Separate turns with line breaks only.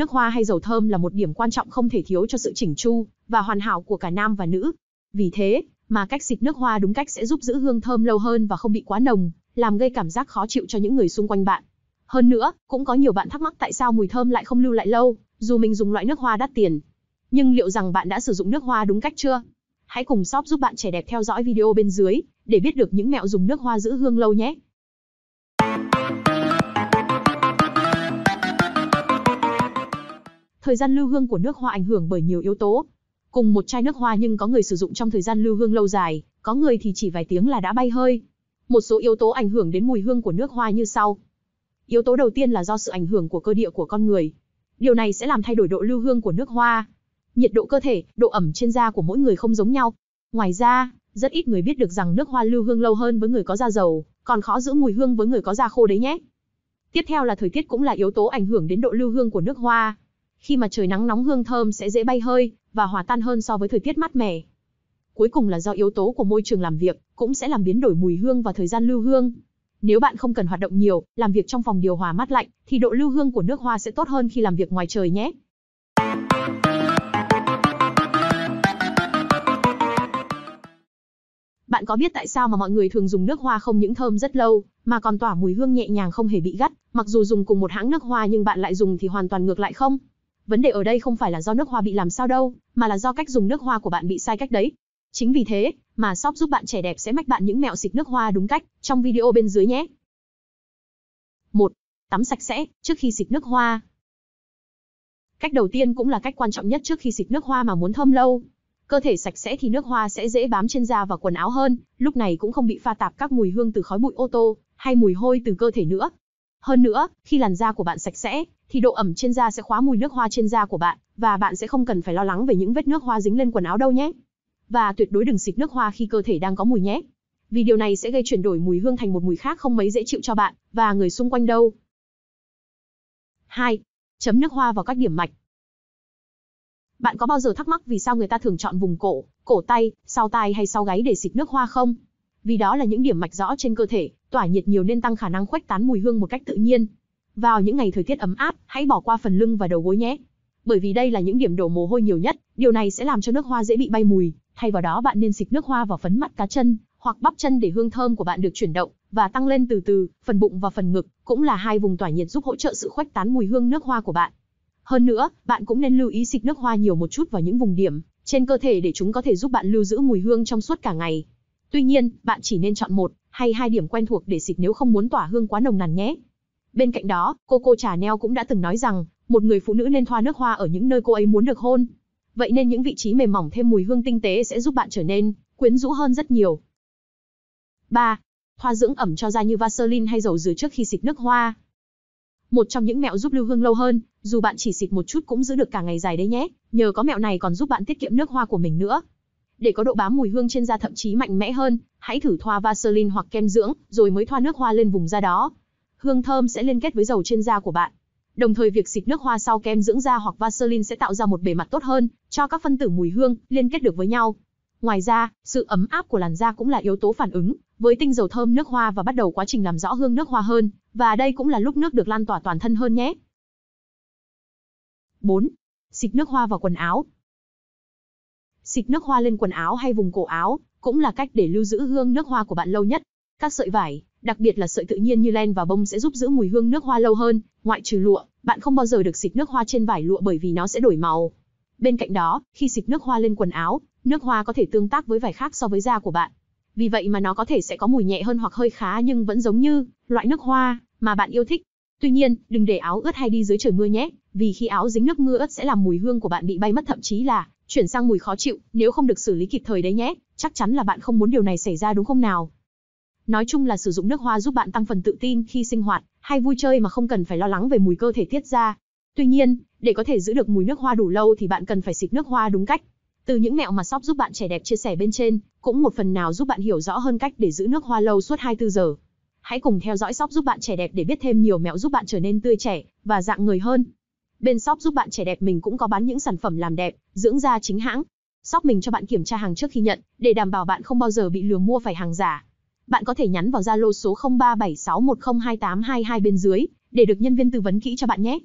Nước hoa hay dầu thơm là một điểm quan trọng không thể thiếu cho sự chỉnh chu và hoàn hảo của cả nam và nữ. Vì thế, mà cách xịt nước hoa đúng cách sẽ giúp giữ hương thơm lâu hơn và không bị quá nồng, làm gây cảm giác khó chịu cho những người xung quanh bạn. Hơn nữa, cũng có nhiều bạn thắc mắc tại sao mùi thơm lại không lưu lại lâu, dù mình dùng loại nước hoa đắt tiền. Nhưng liệu rằng bạn đã sử dụng nước hoa đúng cách chưa? Hãy cùng shop giúp bạn trẻ đẹp theo dõi video bên dưới để biết được những mẹo dùng nước hoa giữ hương lâu nhé. Thời gian lưu hương của nước hoa ảnh hưởng bởi nhiều yếu tố. Cùng một chai nước hoa nhưng có người sử dụng trong thời gian lưu hương lâu dài, có người thì chỉ vài tiếng là đã bay hơi. Một số yếu tố ảnh hưởng đến mùi hương của nước hoa như sau. Yếu tố đầu tiên là do sự ảnh hưởng của cơ địa của con người. Điều này sẽ làm thay đổi độ lưu hương của nước hoa. Nhiệt độ cơ thể, độ ẩm trên da của mỗi người không giống nhau. Ngoài ra, rất ít người biết được rằng nước hoa lưu hương lâu hơn với người có da dầu, còn khó giữ mùi hương với người có da khô đấy nhé. Tiếp theo là thời tiết cũng là yếu tố ảnh hưởng đến độ lưu hương của nước hoa khi mà trời nắng nóng hương thơm sẽ dễ bay hơi và hòa tan hơn so với thời tiết mát mẻ. Cuối cùng là do yếu tố của môi trường làm việc cũng sẽ làm biến đổi mùi hương và thời gian lưu hương. Nếu bạn không cần hoạt động nhiều, làm việc trong phòng điều hòa mát lạnh thì độ lưu hương của nước hoa sẽ tốt hơn khi làm việc ngoài trời nhé. Bạn có biết tại sao mà mọi người thường dùng nước hoa không những thơm rất lâu, mà còn tỏa mùi hương nhẹ nhàng không hề bị gắt, mặc dù dùng cùng một hãng nước hoa nhưng bạn lại dùng thì hoàn toàn ngược lại không? Vấn đề ở đây không phải là do nước hoa bị làm sao đâu, mà là do cách dùng nước hoa của bạn bị sai cách đấy. Chính vì thế, mà shop giúp bạn trẻ đẹp sẽ mách bạn những mẹo xịt nước hoa đúng cách trong video bên dưới nhé. 1. Tắm sạch sẽ trước khi xịt nước hoa. Cách đầu tiên cũng là cách quan trọng nhất trước khi xịt nước hoa mà muốn thơm lâu. Cơ thể sạch sẽ thì nước hoa sẽ dễ bám trên da và quần áo hơn, lúc này cũng không bị pha tạp các mùi hương từ khói bụi ô tô hay mùi hôi từ cơ thể nữa. Hơn nữa, khi làn da của bạn sạch sẽ, thì độ ẩm trên da sẽ khóa mùi nước hoa trên da của bạn, và bạn sẽ không cần phải lo lắng về những vết nước hoa dính lên quần áo đâu nhé. Và tuyệt đối đừng xịt nước hoa khi cơ thể đang có mùi nhé. Vì điều này sẽ gây chuyển đổi mùi hương thành một mùi khác không mấy dễ chịu cho bạn và người xung quanh đâu. 2. Chấm nước hoa vào các điểm mạch. Bạn có bao giờ thắc mắc vì sao người ta thường chọn vùng cổ, cổ tay, sau tai hay sau gáy để xịt nước hoa không? Vì đó là những điểm mạch rõ trên cơ thể tỏa nhiệt nhiều nên tăng khả năng khuếch tán mùi hương một cách tự nhiên. Vào những ngày thời tiết ấm áp, hãy bỏ qua phần lưng và đầu gối nhé. Bởi vì đây là những điểm đổ mồ hôi nhiều nhất, điều này sẽ làm cho nước hoa dễ bị bay mùi, thay vào đó bạn nên xịt nước hoa vào phấn mặt cá chân hoặc bắp chân để hương thơm của bạn được chuyển động và tăng lên từ từ, phần bụng và phần ngực cũng là hai vùng tỏa nhiệt giúp hỗ trợ sự khuếch tán mùi hương nước hoa của bạn. Hơn nữa, bạn cũng nên lưu ý xịt nước hoa nhiều một chút vào những vùng điểm trên cơ thể để chúng có thể giúp bạn lưu giữ mùi hương trong suốt cả ngày. Tuy nhiên, bạn chỉ nên chọn một hay hai điểm quen thuộc để xịt nếu không muốn tỏa hương quá nồng nàn nhé. Bên cạnh đó, cô cô Trà Neo cũng đã từng nói rằng, một người phụ nữ nên thoa nước hoa ở những nơi cô ấy muốn được hôn. Vậy nên những vị trí mềm mỏng thêm mùi hương tinh tế sẽ giúp bạn trở nên quyến rũ hơn rất nhiều. 3. Thoa dưỡng ẩm cho da như Vaseline hay dầu dừa trước khi xịt nước hoa. Một trong những mẹo giúp lưu hương lâu hơn, dù bạn chỉ xịt một chút cũng giữ được cả ngày dài đấy nhé, nhờ có mẹo này còn giúp bạn tiết kiệm nước hoa của mình nữa để có độ bám mùi hương trên da thậm chí mạnh mẽ hơn, hãy thử thoa Vaseline hoặc kem dưỡng, rồi mới thoa nước hoa lên vùng da đó. Hương thơm sẽ liên kết với dầu trên da của bạn. Đồng thời việc xịt nước hoa sau kem dưỡng da hoặc Vaseline sẽ tạo ra một bề mặt tốt hơn cho các phân tử mùi hương liên kết được với nhau. Ngoài ra, sự ấm áp của làn da cũng là yếu tố phản ứng với tinh dầu thơm nước hoa và bắt đầu quá trình làm rõ hương nước hoa hơn, và đây cũng là lúc nước được lan tỏa toàn thân hơn nhé. 4. Xịt nước hoa vào quần áo xịt nước hoa lên quần áo hay vùng cổ áo, cũng là cách để lưu giữ hương nước hoa của bạn lâu nhất. Các sợi vải, đặc biệt là sợi tự nhiên như len và bông sẽ giúp giữ mùi hương nước hoa lâu hơn, ngoại trừ lụa, bạn không bao giờ được xịt nước hoa trên vải lụa bởi vì nó sẽ đổi màu. Bên cạnh đó, khi xịt nước hoa lên quần áo, nước hoa có thể tương tác với vải khác so với da của bạn. Vì vậy mà nó có thể sẽ có mùi nhẹ hơn hoặc hơi khá nhưng vẫn giống như loại nước hoa mà bạn yêu thích. Tuy nhiên, đừng để áo ướt hay đi dưới trời mưa nhé, vì khi áo dính nước mưa ướt sẽ làm mùi hương của bạn bị bay mất thậm chí là chuyển sang mùi khó chịu, nếu không được xử lý kịp thời đấy nhé, chắc chắn là bạn không muốn điều này xảy ra đúng không nào? Nói chung là sử dụng nước hoa giúp bạn tăng phần tự tin khi sinh hoạt hay vui chơi mà không cần phải lo lắng về mùi cơ thể tiết ra. Tuy nhiên, để có thể giữ được mùi nước hoa đủ lâu thì bạn cần phải xịt nước hoa đúng cách. Từ những mẹo mà shop giúp bạn trẻ đẹp chia sẻ bên trên, cũng một phần nào giúp bạn hiểu rõ hơn cách để giữ nước hoa lâu suốt 24 giờ. Hãy cùng theo dõi shop giúp bạn trẻ đẹp để biết thêm nhiều mẹo giúp bạn trở nên tươi trẻ và dạng người hơn bên shop giúp bạn trẻ đẹp mình cũng có bán những sản phẩm làm đẹp, dưỡng da chính hãng. Shop mình cho bạn kiểm tra hàng trước khi nhận, để đảm bảo bạn không bao giờ bị lừa mua phải hàng giả. Bạn có thể nhắn vào Zalo số 0376102822 bên dưới để được nhân viên tư vấn kỹ cho bạn nhé.